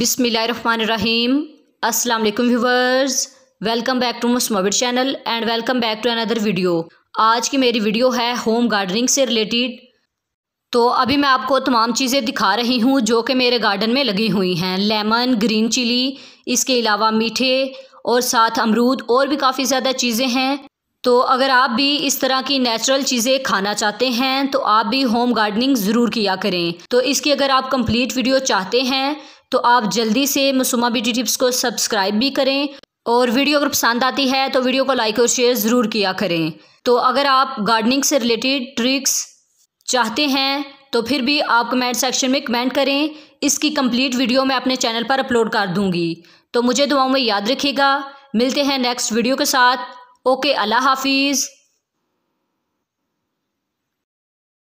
बिसमीम अस्सलाम वालेकुम व्यूवर्स वेलकम बैक टू मुस्मोबिड channel and welcome back to another video आज की मेरी वीडियो है होम गार्डनिंग से रिलेटेड तो अभी मैं आपको तमाम चीज़ें दिखा रही हूँ जो कि मेरे गार्डन में लगी हुई हैं लेमन ग्रीन चिली इसके अलावा मीठे और साथ अमरूद और भी काफ़ी ज़्यादा चीज़ें हैं तो अगर आप भी इस तरह की नेचुरल चीज़ें खाना चाहते हैं तो आप भी होम गार्डनिंग ज़रूर किया करें तो इसकी अगर आप कंप्लीट वीडियो चाहते हैं तो आप जल्दी से मसूमा ब्यूटी टिप्स को सब्सक्राइब भी करें और वीडियो अगर पसंद आती है तो वीडियो को लाइक और शेयर ज़रूर किया करें तो अगर आप गार्डनिंग से रिलेटेड ट्रिक्स चाहते हैं तो फिर भी आप कमेंट सेक्शन में कमेंट करें इसकी कंप्लीट वीडियो मैं अपने चैनल पर अपलोड कर दूंगी तो मुझे दुआओं में याद रखिएगा मिलते हैं नेक्स्ट वीडियो के साथ ओके अल्लाह हाफिज़